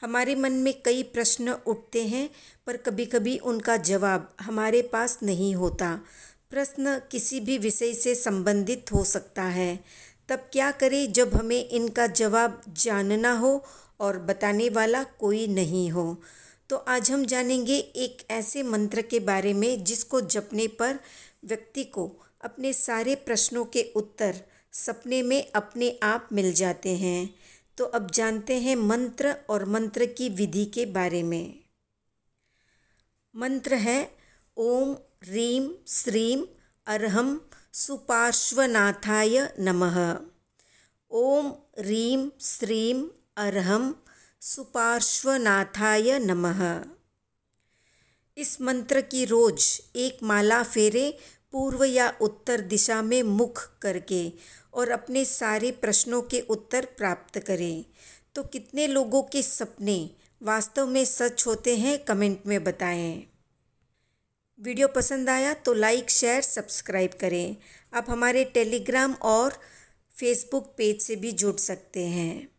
हमारे मन में कई प्रश्न उठते हैं पर कभी कभी उनका जवाब हमारे पास नहीं होता प्रश्न किसी भी विषय से संबंधित हो सकता है तब क्या करें जब हमें इनका जवाब जानना हो और बताने वाला कोई नहीं हो तो आज हम जानेंगे एक ऐसे मंत्र के बारे में जिसको जपने पर व्यक्ति को अपने सारे प्रश्नों के उत्तर सपने में अपने आप मिल जाते हैं तो अब जानते हैं मंत्र और मंत्र की विधि के बारे में मंत्र है ओम रीम श्रीम अरहम सुपार्श्वनाथाय नमः ओम रीम श्रीम अरहम सुपार्श्वनाथाय नमः इस मंत्र की रोज एक माला फेरे पूर्व या उत्तर दिशा में मुख करके और अपने सारे प्रश्नों के उत्तर प्राप्त करें तो कितने लोगों के सपने वास्तव में सच होते हैं कमेंट में बताएं वीडियो पसंद आया तो लाइक शेयर सब्सक्राइब करें आप हमारे टेलीग्राम और फेसबुक पेज से भी जुड़ सकते हैं